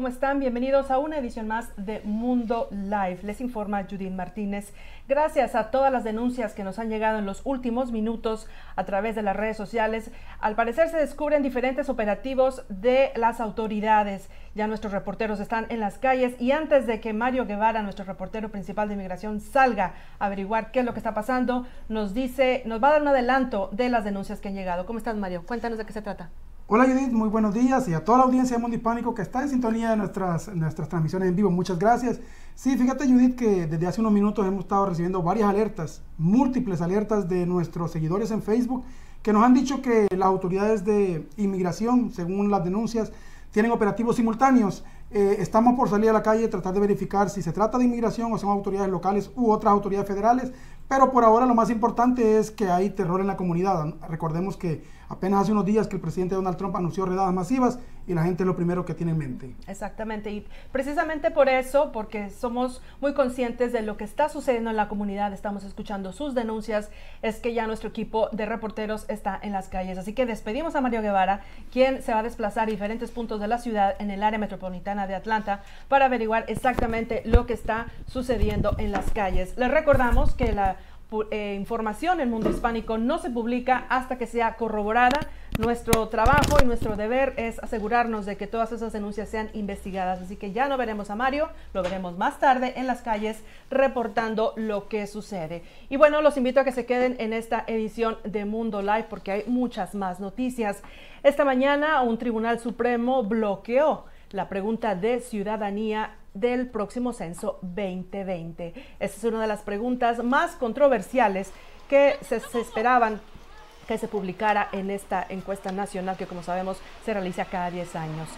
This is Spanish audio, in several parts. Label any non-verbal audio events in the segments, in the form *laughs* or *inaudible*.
¿Cómo están? Bienvenidos a una edición más de Mundo Live. Les informa Judith Martínez. Gracias a todas las denuncias que nos han llegado en los últimos minutos a través de las redes sociales, al parecer se descubren diferentes operativos de las autoridades. Ya nuestros reporteros están en las calles y antes de que Mario Guevara, nuestro reportero principal de inmigración, salga a averiguar qué es lo que está pasando, nos dice, nos va a dar un adelanto de las denuncias que han llegado. ¿Cómo estás, Mario? Cuéntanos de qué se trata. Hola Judith, muy buenos días y a toda la audiencia de Mundo Hispánico que está en sintonía de nuestras, nuestras transmisiones en vivo. Muchas gracias. Sí, fíjate Judith que desde hace unos minutos hemos estado recibiendo varias alertas, múltiples alertas de nuestros seguidores en Facebook que nos han dicho que las autoridades de inmigración, según las denuncias, tienen operativos simultáneos. Eh, estamos por salir a la calle tratar de verificar si se trata de inmigración o son autoridades locales u otras autoridades federales, pero por ahora lo más importante es que hay terror en la comunidad. Recordemos que Apenas hace unos días que el presidente Donald Trump anunció redadas masivas y la gente lo primero que tiene en mente. Exactamente, y precisamente por eso, porque somos muy conscientes de lo que está sucediendo en la comunidad, estamos escuchando sus denuncias, es que ya nuestro equipo de reporteros está en las calles. Así que despedimos a Mario Guevara, quien se va a desplazar a diferentes puntos de la ciudad en el área metropolitana de Atlanta para averiguar exactamente lo que está sucediendo en las calles. Les recordamos que la eh, información en Mundo Hispánico no se publica hasta que sea corroborada. Nuestro trabajo y nuestro deber es asegurarnos de que todas esas denuncias sean investigadas. Así que ya no veremos a Mario, lo veremos más tarde en las calles reportando lo que sucede. Y bueno, los invito a que se queden en esta edición de Mundo Live porque hay muchas más noticias. Esta mañana un tribunal supremo bloqueó la pregunta de ciudadanía del próximo censo 2020. Esa es una de las preguntas más controversiales que se, esperaban que se publicara en esta encuesta nacional que como sabemos se realiza cada 10 años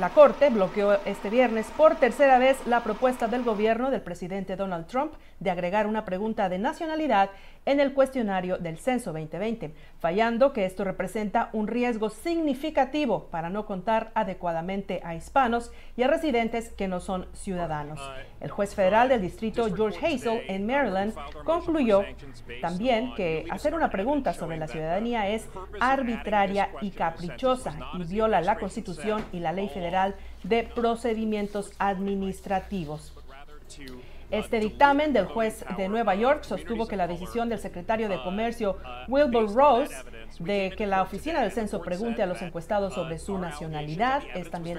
la Corte bloqueó este viernes por tercera vez la propuesta del gobierno del presidente Donald Trump de agregar una pregunta de nacionalidad en el cuestionario del Censo 2020, fallando que esto representa un riesgo significativo para no contar adecuadamente a hispanos y a residentes que no son ciudadanos. El juez federal del distrito George Hazel en uh, Maryland concluyó también que hacer una pregunta sobre la ciudadanía es arbitraria y caprichosa y viola la Constitución y la ley federal de procedimientos administrativos. Este dictamen del juez de Nueva York sostuvo que la decisión del secretario de Comercio Wilbur Rose de que la oficina del censo pregunte a los encuestados sobre su nacionalidad es también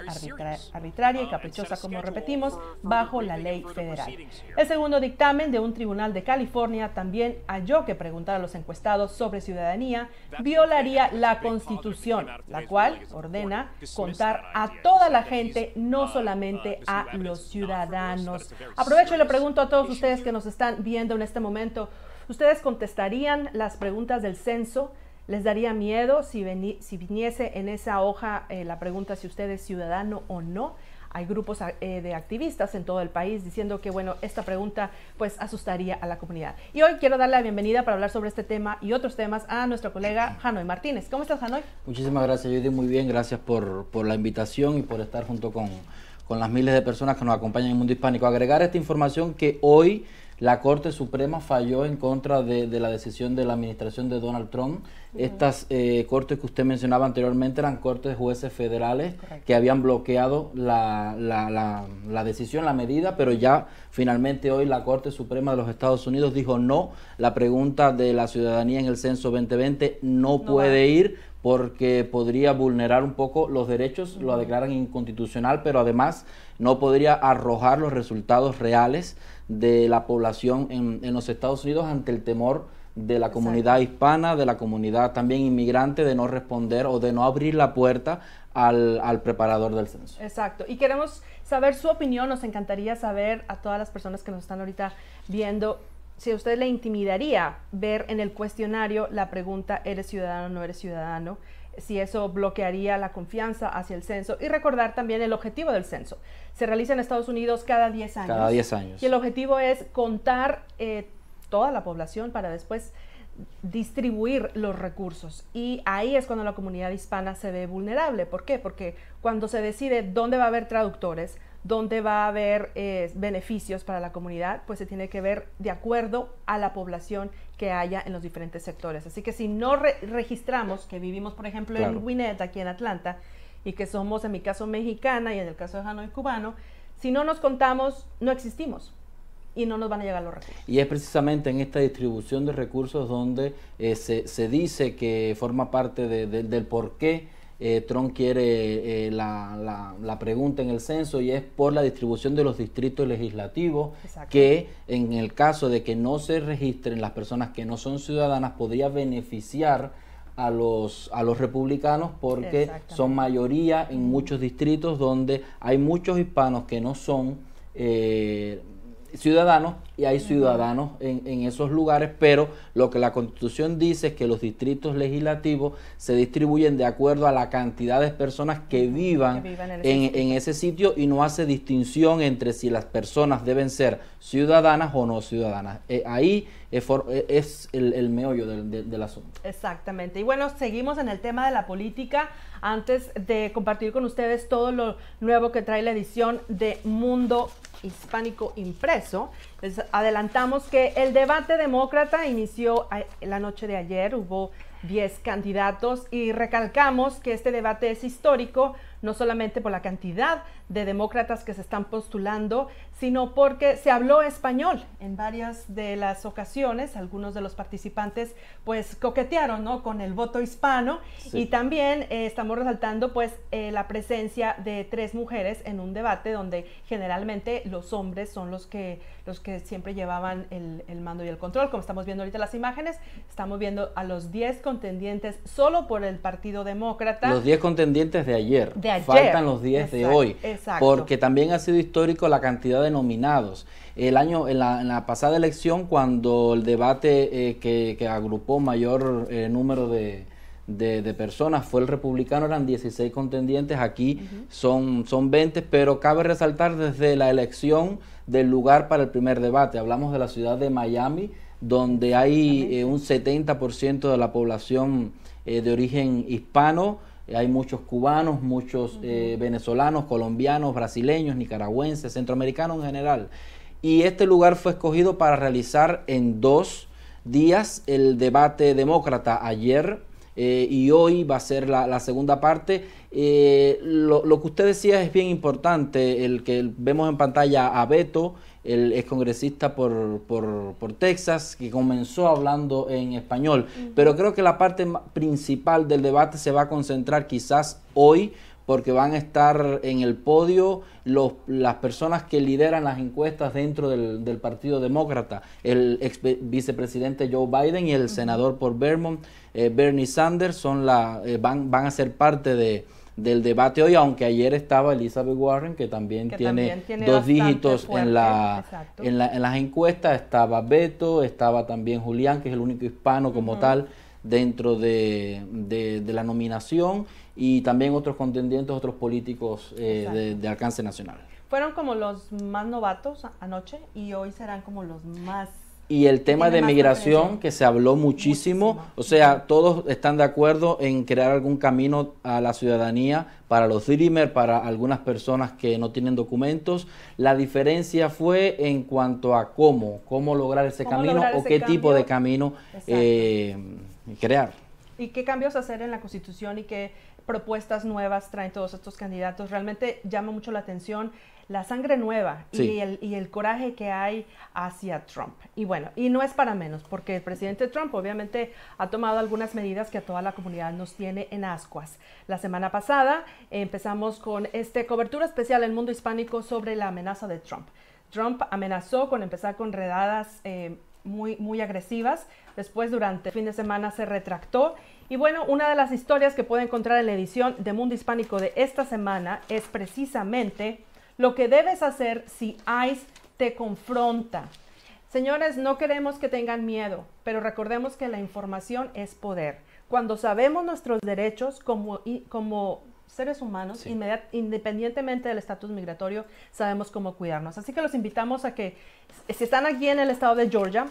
arbitraria y caprichosa, como repetimos, bajo la ley federal. El segundo dictamen de un tribunal de California también halló que preguntar a los encuestados sobre ciudadanía violaría la Constitución, la cual ordena contar a toda la gente, no solamente a los ciudadanos. Aprovecho la pregunto a todos ustedes que nos están viendo en este momento, ¿ustedes contestarían las preguntas del censo? ¿Les daría miedo si, si viniese en esa hoja eh, la pregunta si usted es ciudadano o no? Hay grupos eh, de activistas en todo el país diciendo que, bueno, esta pregunta pues asustaría a la comunidad. Y hoy quiero darle la bienvenida para hablar sobre este tema y otros temas a nuestro colega Hanoi Martínez. ¿Cómo estás, Hanoi? Muchísimas gracias, Judy. Muy bien, gracias por, por la invitación y por estar junto con, con las miles de personas que nos acompañan en el mundo hispánico. Agregar esta información que hoy la Corte Suprema falló en contra de, la decisión de la administración de Donald Trump. Estas eh, cortes que usted mencionaba anteriormente eran cortes de jueces federales que habían bloqueado la, decisión, la medida, pero ya finalmente hoy la Corte Suprema de los Estados Unidos dijo no, la pregunta de la ciudadanía en el censo 2020 no, puede ir porque podría vulnerar un poco los derechos, lo declaran inconstitucional, pero además no podría arrojar los resultados reales de la población en, los Estados Unidos ante el temor de la comunidad hispana, de la comunidad también inmigrante, de no responder o de no abrir la puerta al, al, preparador del censo. Exacto. Y queremos saber su opinión, nos encantaría saber a todas las personas que nos están ahorita viendo si a usted le intimidaría ver en el cuestionario la pregunta ¿eres ciudadano o no eres ciudadano? si eso bloquearía la confianza hacia el censo y recordar también el objetivo del censo. Se realiza en Estados Unidos cada 10 años. Cada 10 años. Y el objetivo es contar eh, toda la población para después distribuir los recursos. Y ahí es cuando la comunidad hispana se ve vulnerable. ¿Por qué? Porque cuando se decide dónde va a haber traductores, donde va a haber eh, beneficios para la comunidad, pues se tiene que ver de acuerdo a la población que haya en los diferentes sectores. Así que si no registramos que vivimos, por ejemplo, en Winnet, aquí en Atlanta, y que somos, en mi caso, mexicana y en el caso de Hanoi cubano, si no nos contamos, no existimos y no nos van a llegar los recursos. Y es precisamente en esta distribución de recursos donde eh, se, dice que forma parte del porqué eh, Trump quiere eh, la, pregunta en el censo y es por la distribución de los distritos legislativos, que en el caso de que no se registren las personas que no son ciudadanas, podría beneficiar a los, a los republicanos porque son mayoría en muchos distritos donde hay muchos hispanos que no son... Eh, ciudadanos y hay ciudadanos en, esos lugares, pero lo que la constitución dice es que los distritos legislativos se distribuyen de acuerdo a la cantidad de personas que vivan, en, ese sitio y no hace distinción entre si las personas deben ser ciudadanas o no ciudadanas. Eh, ahí es, eh, el, meollo del, del asunto. Exactamente. Y bueno, seguimos en el tema de la política antes de compartir con ustedes todo lo nuevo que trae la edición de Mundo hispánico impreso, adelantamos que el debate demócrata inició la noche de ayer, hubo 10 candidatos y recalcamos que este debate es histórico no solamente por la cantidad de demócratas que se están postulando, sino porque se habló español en varias de las ocasiones. Algunos de los participantes pues coquetearon ¿no? con el voto hispano y también eh, estamos resaltando pues eh, la presencia de tres mujeres en un debate donde generalmente los hombres son los que, los que siempre llevaban el, el mando y el control. Como estamos viendo ahorita las imágenes, estamos viendo a los 10 contendientes solo por el Partido Demócrata. Los 10 contendientes de ayer. De Faltan los 10 de hoy. Porque también ha sido histórico la cantidad de nominados. El año, en la, pasada elección, cuando el debate eh, que, agrupó mayor eh, número de, personas fue el republicano, eran 16 contendientes, aquí son, son 20, pero cabe resaltar desde la elección del lugar para el primer debate. Hablamos de la ciudad de Miami, donde hay eh, un 70% de la población de origen hispano. Eh, hay muchos cubanos, muchos eh, venezolanos, colombianos, brasileños, nicaragüenses, centroamericanos en general. Y este lugar fue escogido para realizar en dos días el debate demócrata. Ayer eh, y hoy va a ser la, segunda parte. lo, que usted decía es bien importante, el que vemos en pantalla a Beto el excongresista por, por, Texas, que comenzó hablando en español. Pero creo que la parte principal del debate se va a concentrar quizás hoy, porque van a estar en el podio las personas que lideran las encuestas dentro del, Partido Demócrata, el ex vicepresidente Joe Biden y el senador por Vermont, eh, Bernie Sanders, son la, eh, van, van a ser parte de del debate hoy, aunque ayer estaba Elizabeth Warren, que también, tiene, dos dígitos en, la, en, la, en, las encuestas, estaba Beto, estaba también Julián, que es el único hispano como tal dentro de, la nominación y también otros contendientes, otros políticos eh, de alcance nacional. Fueron como los más novatos anoche y hoy serán como los más y el tema de migración que se habló muchísimo. o sea, todos están de acuerdo en crear algún camino a la ciudadanía para los Dreamers, para algunas personas que no tienen documentos. La diferencia fue en cuanto a cómo, cómo lograr ese camino o qué tipo de camino eh, crear. ¿Y qué cambios hacer en la Constitución y qué propuestas nuevas traen todos estos candidatos. Realmente llama mucho la atención la sangre nueva y, el, coraje que hay hacia Trump. Y bueno, y no es para menos, porque el presidente Trump obviamente ha tomado algunas medidas que a toda la comunidad nos tiene en ascuas. La semana pasada empezamos con este cobertura especial El Mundo Hispánico sobre la amenaza de Trump. Trump amenazó con empezar con redadas eh, muy, muy agresivas. Después, durante el fin de semana, se retractó. Y bueno, una de las historias que puede encontrar en la edición de Mundo Hispánico de esta semana es precisamente lo que debes hacer si ICE te confronta. Señores, no queremos que tengan miedo, pero recordemos que la información es poder. Cuando sabemos nuestros derechos como, como seres humanos, independientemente del estatus migratorio, sabemos cómo cuidarnos. Así que los invitamos a que, si están aquí en el estado de Georgia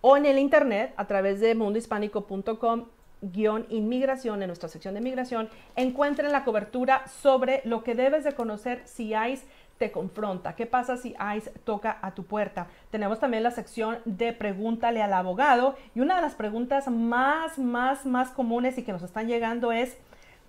o en el internet, a través de mundohispánico.com, guión inmigración, en nuestra sección de inmigración, encuentren la cobertura sobre lo que debes de conocer si ICE te confronta, qué pasa si ICE toca a tu puerta. Tenemos también la sección de pregúntale al abogado y una de las preguntas más, más, más comunes y que nos están llegando es,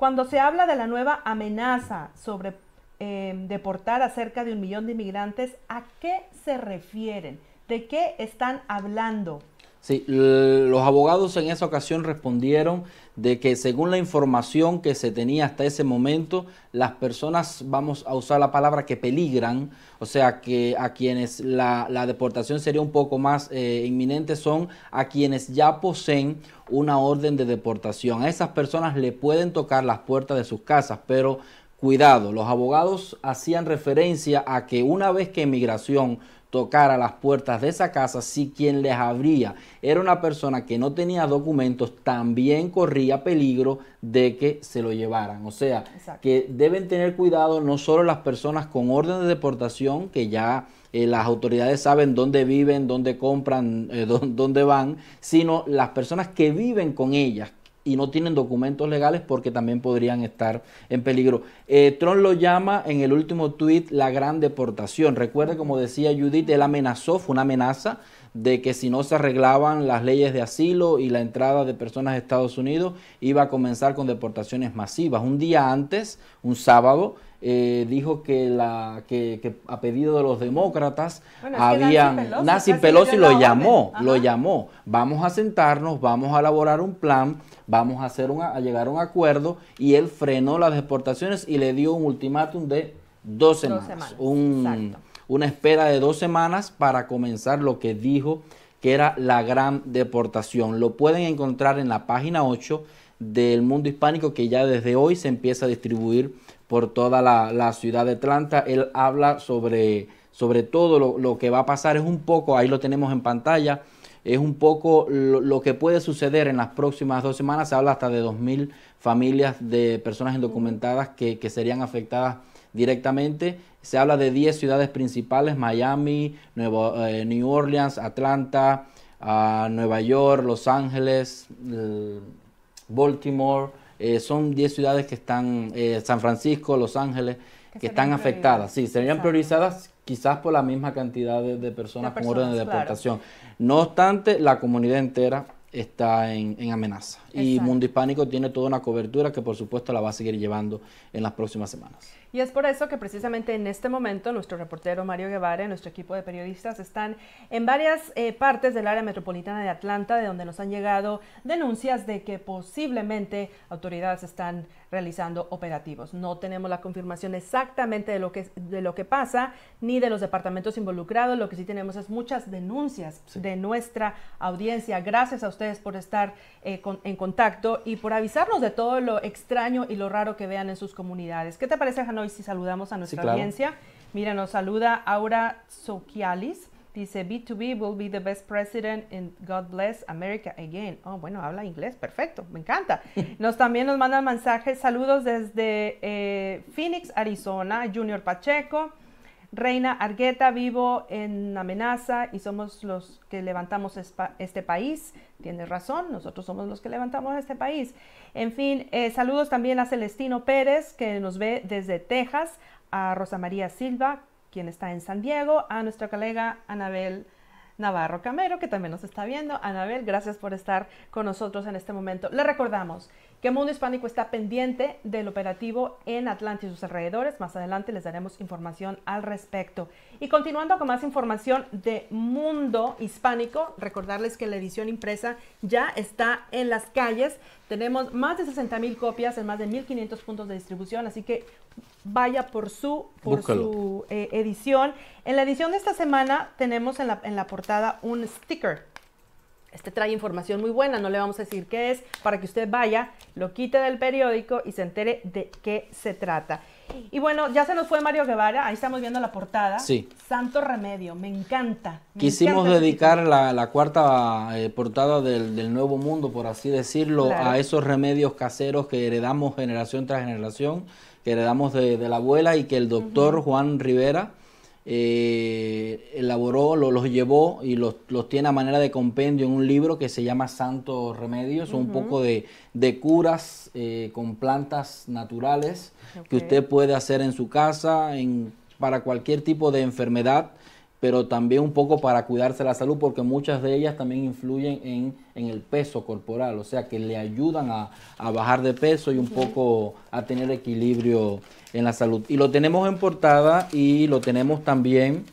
cuando se habla de la nueva amenaza sobre eh, deportar a cerca de un millón de inmigrantes, ¿a qué se refieren? ¿De qué están hablando? Sí, los abogados en esa ocasión respondieron de que según la información que se tenía hasta ese momento, las personas, vamos a usar la palabra, que peligran, o sea, que a quienes la, deportación sería un poco más eh, inminente son a quienes ya poseen una orden de deportación. A esas personas le pueden tocar las puertas de sus casas, pero Cuidado, los abogados hacían referencia a que una vez que inmigración tocara las puertas de esa casa, si quien les abría era una persona que no tenía documentos, también corría peligro de que se lo llevaran. O sea, que deben tener cuidado no solo las personas con orden de deportación, que ya eh, las autoridades saben dónde viven, dónde compran, eh, *laughs* dónde van, sino las personas que viven con ellas, y no tienen documentos legales porque también podrían estar en peligro. Eh, Trump lo llama en el último tuit la gran deportación. recuerde como decía Judith, él amenazó, fue una amenaza de que si no se arreglaban las leyes de asilo y la entrada de personas a Estados Unidos, iba a comenzar con deportaciones masivas. Un día antes, un sábado, eh, dijo que, la, que, a pedido de los demócratas habían Pelosi, lo llamó, lo llamó. Vamos a sentarnos, vamos a elaborar un plan, vamos a hacer llegar a un acuerdo y él frenó las deportaciones y le dio un ultimátum de dos semanas, una espera de dos semanas para comenzar lo que dijo que era la gran deportación. Lo pueden encontrar en la página 8 del mundo hispánico que ya desde hoy se empieza a distribuir por toda la, ciudad de Atlanta. Él habla sobre, sobre todo lo, que va a pasar, es un poco, ahí lo tenemos en pantalla, es un poco lo, que puede suceder en las próximas dos semanas. Se habla hasta de 2.000 familias de personas indocumentadas que, serían afectadas directamente. Se habla de 10 ciudades principales, Miami, Nuevo, eh, New Orleans, Atlanta, ah, Nueva York, Los Ángeles, eh, Baltimore, eh, son 10 ciudades que están, eh, San Francisco, Los Ángeles, que, están afectadas. Sí, serían priorizadas quizás por la misma cantidad de, personas, con orden de deportación. No obstante, la comunidad entera está en, amenaza. Y Mundo Hispánico tiene toda una cobertura que por supuesto la va a seguir llevando en las próximas semanas. Y es por eso que precisamente en este momento nuestro reportero Mario Guevara y nuestro equipo de periodistas están en varias eh, partes del área metropolitana de Atlanta, de donde nos han llegado denuncias de que posiblemente autoridades están realizando operativos. No tenemos la confirmación exactamente de lo que, de lo que pasa ni de los departamentos involucrados. Lo que sí tenemos es muchas denuncias de nuestra audiencia. Gracias a ustedes por estar eh, en contacto y por avisarnos de todo lo extraño y lo raro que vean en sus comunidades. ¿Qué te parece, Hanoi, si saludamos a nuestra audiencia? Mira, nos saluda Aura Soquialis. Dice, B2B will be the best president in God bless America again. Oh, bueno, habla inglés, perfecto, me encanta. *laughs* Nos también nos mandan mensajes, saludos desde eh, Phoenix, Arizona, Junior Pacheco. Reina Argueta, vivo en amenaza y somos los que levantamos este país. Tienes razón, nosotros somos los que levantamos este país. En fin, eh, saludos también a Celestino Pérez, que nos ve desde Texas, a Rosa María Silva, quien está en San Diego, a nuestra colega Anabel. Navarro Camero, que también nos está viendo. Anabel, gracias por estar con nosotros en este momento. Le recordamos que Mundo Hispánico está pendiente del operativo en Atlanta y sus alrededores. Más adelante les daremos información al respecto. Y continuando con más información de Mundo Hispánico, recordarles que la edición impresa ya está en las calles. Tenemos más de 60 mil copias en más de 1.500 puntos de distribución, así que vaya por su, eh, edición. En la edición de esta semana tenemos en la, en la portada un sticker este trae información muy buena, no le vamos a decir qué es, para que usted vaya, lo quite del periódico y se entere de qué se trata. Y bueno, ya se nos fue Mario Guevara, ahí estamos viendo la portada. Sí. Santo Remedio, me encanta. Quisimos dedicar la, cuarta eh, portada del, Nuevo Mundo, por así decirlo, a esos remedios caseros que heredamos generación tras generación, que heredamos de, la abuela y que el doctor Juan Rivera eh, elaboró, los llevó y los, los, tiene a manera de compendio en un libro que se llama Santos Remedios, son un poco de, de curas eh, con plantas naturales que usted puede hacer en su casa en, para cualquier tipo de enfermedad pero también un poco para cuidarse la salud, porque muchas de ellas también influyen en, el peso corporal, o sea que le ayudan a, bajar de peso y un poco a tener equilibrio en la salud. Y lo tenemos en portada y lo tenemos también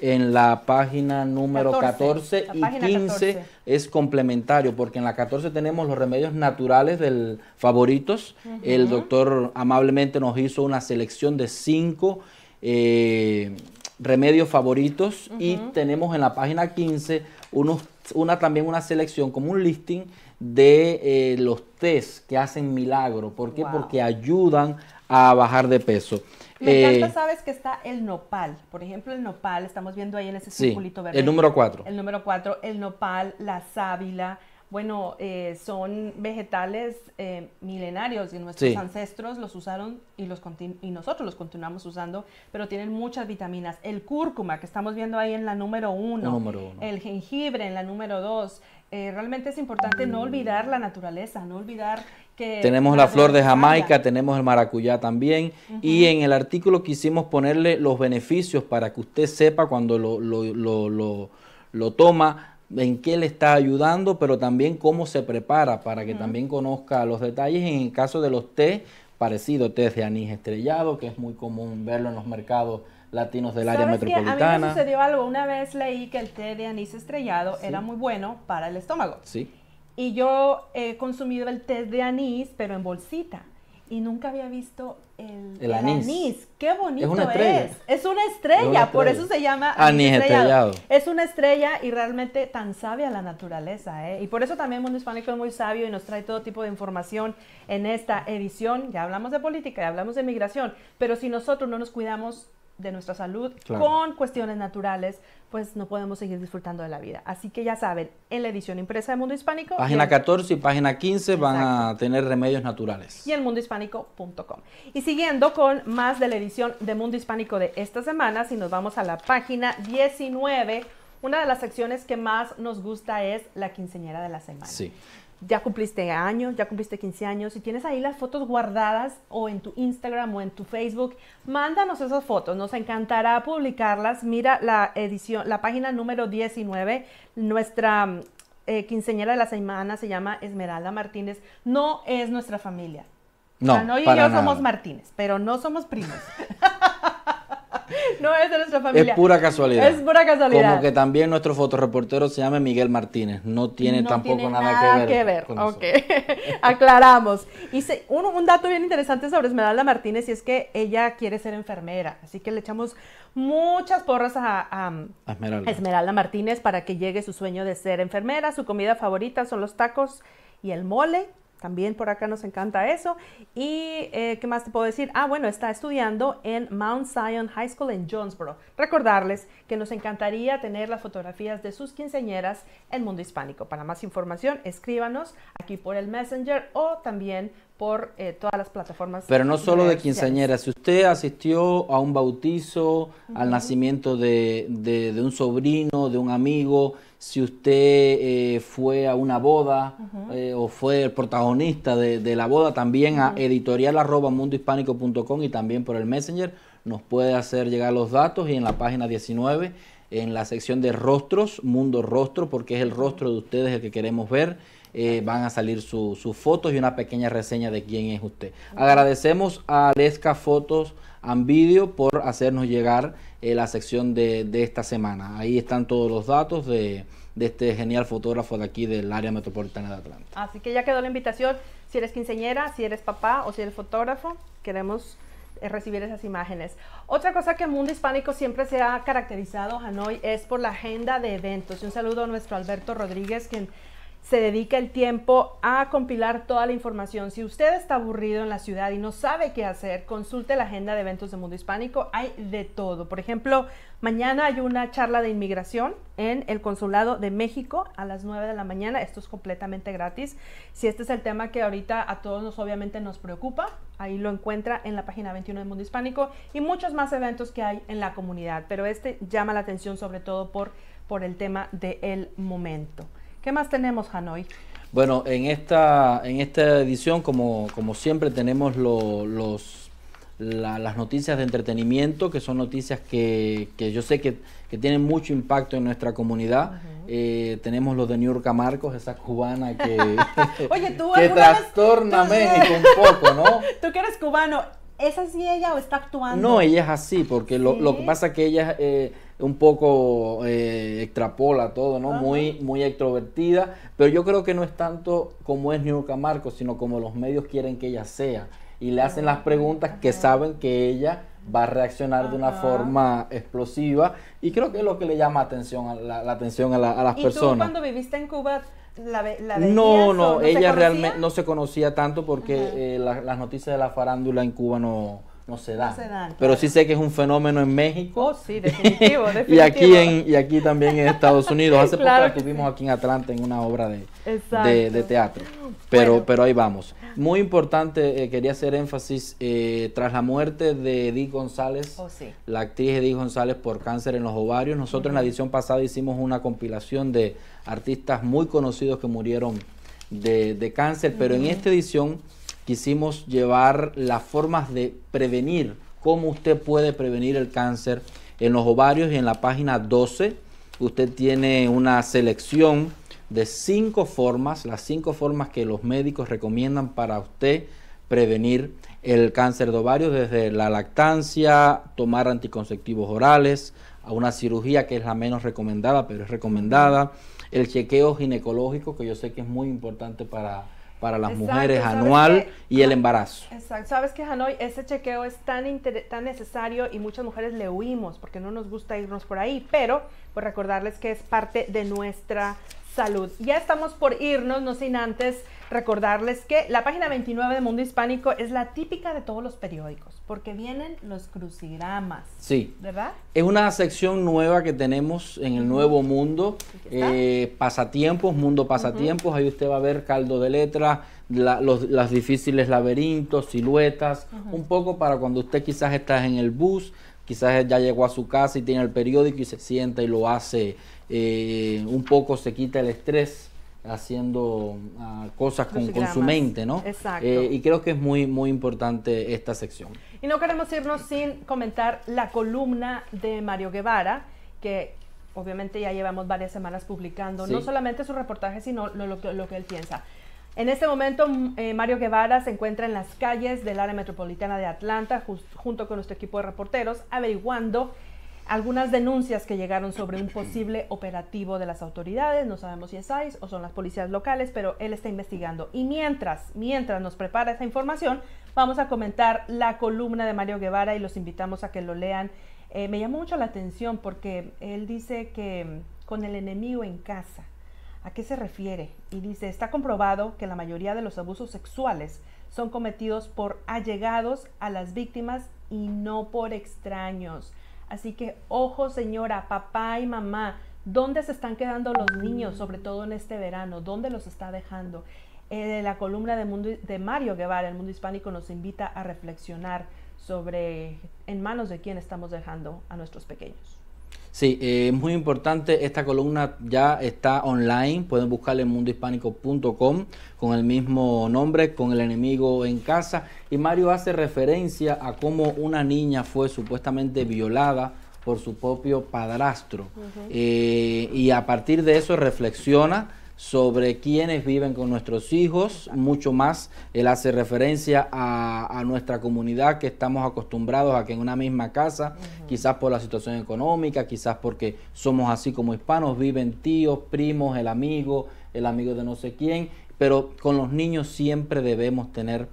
en la página número 14, y 15 es complementario, porque en la 14 tenemos los remedios naturales del favoritos. El doctor amablemente nos hizo una selección de cinco. Eh, remedios favoritos y tenemos en la página 15 unos, una, también una selección como un listing de eh, los test que hacen milagro. ¿Por qué? Porque ayudan a bajar de peso. Me encanta, eh, sabes que está el nopal. Por ejemplo, el nopal, estamos viendo ahí en ese circulito verde. El número 4. El número 4, el nopal, la sábila, bueno, eh, son vegetales eh, milenarios y nuestros ancestros los usaron y, los y nosotros los continuamos usando, pero tienen muchas vitaminas. El cúrcuma, que estamos viendo ahí en la número uno, el jengibre en la número dos. Eh, realmente es importante no olvidar la naturaleza, no olvidar que... Tenemos la, flor de Jamaica, tenemos el maracuyá también, y en el artículo quisimos ponerle los beneficios para que usted sepa cuando lo, lo, lo toma en qué le está ayudando, pero también cómo se prepara para que también conozca los detalles en el caso de los té parecido, té de anís estrellado, que es muy común verlo en los mercados latinos del área metropolitana. a mí me sucedió algo, una vez leí que el té de anís estrellado era muy bueno para el estómago. Sí. Y yo he consumido el té de anís, pero en bolsita y nunca había visto el, anís. ¡Qué bonito es! Es. una estrella. por eso se llama anís estrellado. Es una estrella y realmente tan sabia la naturaleza. ¿eh? Y por eso también Mundo Hispánico es muy sabio y nos trae todo tipo de información en esta edición. Ya hablamos de política, ya hablamos de migración, pero si nosotros no nos cuidamos, de nuestra salud con cuestiones naturales, pues no podemos seguir disfrutando de la vida. Así que ya saben, en la edición impresa de Mundo Hispánico. Página 14 y página 15 van a tener remedios naturales. Y en mundohispánico.com. Y siguiendo con más de la edición de Mundo Hispánico de esta semana, si nos vamos a la página 19. Una de las secciones que más nos gusta es la quinceñera de la semana. Sí ya cumpliste años, ya cumpliste 15 años, si tienes ahí las fotos guardadas o en tu Instagram o en tu Facebook, mándanos esas fotos, nos encantará publicarlas. Mira la edición, la página número 19, nuestra eh, quinceñera de la semana se llama Esmeralda Martínez, no es nuestra familia. No, no y yo somos Martínez, pero no somos primos. *laughs* no es de nuestra familia. Es pura casualidad. Es pura casualidad. Como que también nuestro fotoreportero se llama Miguel Martínez. No tiene tampoco nada, que ver. Que ver. ok, *laughs* aclaramos. Y un, dato bien interesante sobre Esmeralda Martínez y es que ella quiere ser enfermera. Así que le echamos muchas porras a, Esmeralda Martínez para que llegue su sueño de ser enfermera. Su comida favorita son los tacos y el mole también por acá nos encanta eso. ¿Y eh, qué más te puedo decir? Ah, bueno, está estudiando en Mount Zion High School en Jonesboro. Recordarles que nos encantaría tener las fotografías de sus quinceañeras en Mundo Hispánico. Para más información, escríbanos aquí por el Messenger o también por eh, todas las plataformas. Pero no solo de quinceañeras, si usted asistió a un bautizo, al nacimiento de, de un sobrino, de un amigo, si usted eh, fue a una boda eh, o fue el protagonista de, la boda, también a uh y también por el Messenger nos puede hacer llegar los datos y en la página 19, en la sección de rostros, Mundo Rostro, porque es el rostro de ustedes el que queremos ver. Eh, van a salir sus fotos y una pequeña reseña de quién es usted. Agradecemos a Lesca Fotos and por hacernos llegar eh, la sección de, esta semana. Ahí están todos los datos de, este genial fotógrafo de aquí del área metropolitana de Atlanta. Así que ya quedó la invitación. Si eres quinceñera, si eres papá o si eres fotógrafo, queremos eh, recibir esas imágenes. Otra cosa que el mundo hispánico siempre se ha caracterizado, Hanoi, es por la agenda de eventos. un saludo a nuestro Alberto Rodríguez, quien se dedica el tiempo a compilar toda la información. Si usted está aburrido en la ciudad y no sabe qué hacer, consulte la agenda de eventos de Mundo Hispánico. Hay de todo. Por ejemplo, mañana hay una charla de inmigración en el Consulado de México a las 9 de la mañana. Esto es completamente gratis. Si este es el tema que ahorita a todos nos obviamente nos preocupa, ahí lo encuentra en la página 21 de Mundo Hispánico y muchos más eventos que hay en la comunidad. Pero este llama la atención sobre todo por, por el tema del el momento. ¿Qué más tenemos, Hanoi? Bueno, en esta, en esta edición, como, como siempre, tenemos los, las noticias de entretenimiento, que son noticias que, yo sé que, tienen mucho impacto en nuestra comunidad. Eh, tenemos los de New York Marcos, esa cubana que, *laughs* Oye, ¿tú que trastorna México un poco, ¿no? *laughs* tú que eres cubano, ¿Es así ella o está actuando? No, ella es así, porque lo, que pasa es que ella es eh, un poco eh, extrapola todo, ¿no? Muy, muy extrovertida, pero yo creo que no es tanto como es Niurka Marcos, sino como los medios quieren que ella sea. Y le hacen las preguntas que saben que ella va a reaccionar de una forma explosiva y creo que es lo que le llama atención a la, atención a, las personas. ¿Y cuando viviste en Cuba la, la No, no, ella realmente no se conocía tanto porque eh, las noticias de la farándula en Cuba no no se da. Pero sí sé que es un fenómeno en México. *laughs* y, aquí en, y aquí también en Estados Unidos. Hace *laughs* poco estuvimos aquí en Atlanta en una obra de, teatro. Pero, pero ahí vamos. Muy importante, eh, quería hacer énfasis, eh, tras la muerte de Edith González, oh, la actriz Edith González por cáncer en los ovarios, nosotros en la edición pasada hicimos una compilación de artistas muy conocidos que murieron de, cáncer, pero en esta edición quisimos llevar las formas de prevenir, cómo usted puede prevenir el cáncer en los ovarios y en la página 12 usted tiene una selección de cinco formas, las cinco formas que los médicos recomiendan para usted prevenir el cáncer de ovarios, desde la lactancia, tomar anticonceptivos orales, a una cirugía que es la menos recomendada, pero es recomendada, el chequeo ginecológico, que yo sé que es muy importante para para las mujeres anual y el embarazo. Exacto. Sabes que Hanoi, ese chequeo es tan, tan necesario y muchas mujeres le huimos porque no nos gusta irnos por ahí, pero pues recordarles que es parte de nuestra salud. Ya estamos por irnos, no sin antes recordarles que la página 29 de Mundo Hispánico es la típica de todos los periódicos, porque vienen los crucigramas. Sí. ¿Verdad? Es una sección nueva que tenemos en el Nuevo Mundo, eh, pasatiempos, Mundo Pasatiempos, ahí usted va a ver caldo de letra, los las difíciles laberintos, siluetas, un poco para cuando usted quizás está en el bus, quizás ya llegó a su casa y tiene el periódico y se sienta y lo hace eh, un poco, se quita el estrés haciendo ah, cosas con, su mente, ¿no? Exacto. Eh, y creo que es muy, muy importante esta sección. Y no queremos irnos sin comentar la columna de Mario Guevara, que obviamente ya llevamos varias semanas publicando, no solamente su reportaje, sino lo, lo que él piensa. En este momento, mm, eh, Mario Guevara se encuentra en las calles del área metropolitana de Atlanta, junto con nuestro equipo de reporteros, averiguando algunas denuncias que llegaron sobre un posible operativo de las autoridades, no sabemos si es ICE o son las policías locales, pero él está investigando. Y mientras, mientras nos prepara esa información, vamos a comentar la columna de Mario Guevara y los invitamos a que lo lean. Eh, me llamó mucho la atención porque él dice que mm, con el enemigo en casa, ¿a qué se refiere? Y dice, está comprobado que la mayoría de los abusos sexuales son cometidos por allegados a las víctimas y no por extraños. Así que ojo señora, papá y mamá, ¿dónde se están quedando los niños, sobre todo en este verano? ¿Dónde los está dejando? Eh, la columna de, mundo, de Mario Guevara, El Mundo Hispánico, nos invita a reflexionar sobre en manos de quién estamos dejando a nuestros pequeños. Sí, eh, es muy importante, esta columna ya está online, pueden buscarla en mundohispánico.com con el mismo nombre, con el enemigo en casa. Y Mario hace referencia a cómo una niña fue supuestamente violada por su propio padrastro. Eh, y a partir de eso reflexiona sobre quiénes viven con nuestros hijos, mucho más. Él hace referencia a, nuestra comunidad que estamos acostumbrados a que en una misma casa, quizás por la situación económica, quizás porque somos así como hispanos, viven tíos, primos, el amigo, el amigo de no sé quién, pero con los niños siempre debemos tener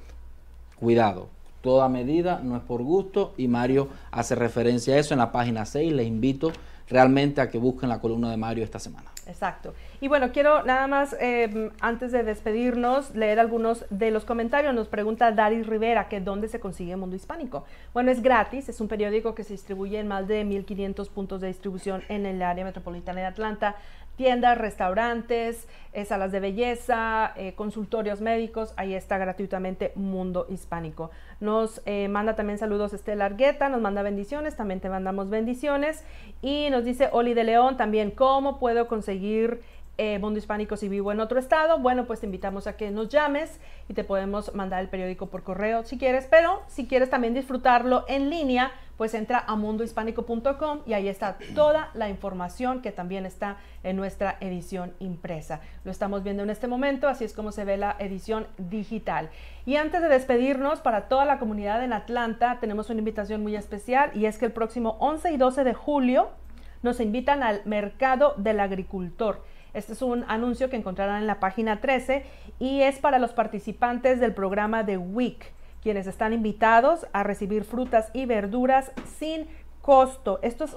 cuidado. Toda medida no es por gusto y Mario hace referencia a eso en la página 6. Les invito realmente a que busquen la columna de Mario esta semana. Exacto. Y bueno, quiero nada más, em, antes de despedirnos, leer algunos de los comentarios. Nos pregunta Daris Rivera que dónde se consigue Mundo Hispánico. Bueno, es gratis, es un periódico que se distribuye en más de 1.500 puntos de distribución en el área metropolitana de Atlanta tiendas, restaurantes, eh, salas de belleza, eh, consultorios médicos, ahí está gratuitamente Mundo Hispánico. Nos eh, manda también saludos Estela Argueta, nos manda bendiciones, también te mandamos bendiciones y nos dice Oli de León también, ¿cómo puedo conseguir eh, Mundo Hispánico si vivo en otro estado, bueno, pues te invitamos a que nos llames y te podemos mandar el periódico por correo si quieres, pero si quieres también disfrutarlo en línea, pues entra a mundohispánico.com y ahí está toda la información que también está en nuestra edición impresa. Lo estamos viendo en este momento, así es como se ve la edición digital. Y antes de despedirnos, para toda la comunidad en Atlanta, tenemos una invitación muy especial y es que el próximo 11 y 12 de julio nos invitan al Mercado del Agricultor este es un anuncio que encontrarán en la página 13 y es para los participantes del programa de WIC, quienes están invitados a recibir frutas y verduras sin costo. Esto es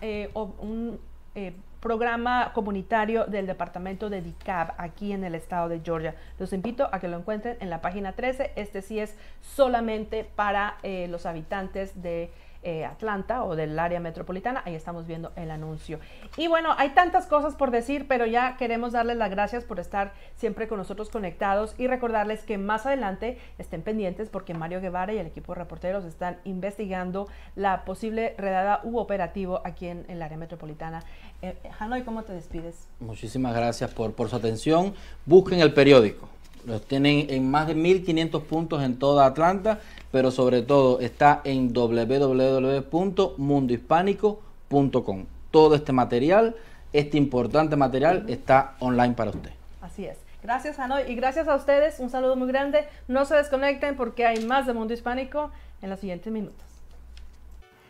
eh, un eh, programa comunitario del departamento de DICAB aquí en el estado de Georgia. Los invito a que lo encuentren en la página 13. Este sí es solamente para eh, los habitantes de eh, Atlanta o del área metropolitana. Ahí estamos viendo el anuncio. Y bueno, hay tantas cosas por decir, pero ya queremos darles las gracias por estar siempre con nosotros conectados y recordarles que más adelante estén pendientes porque Mario Guevara y el equipo de reporteros están investigando la posible redada u operativo aquí en, el área metropolitana. Eh, Hanoi, ¿cómo te despides? Muchísimas gracias por su atención. Busquen el periódico. Los tienen en más de 1500 puntos en toda Atlanta, pero sobre todo está en www.mundohispánico.com. Todo este material, este importante material, está online para usted. Así es. Gracias, a Hanoi, y gracias a ustedes. Un saludo muy grande. No se desconecten porque hay más de Mundo Hispánico en los siguientes minutos.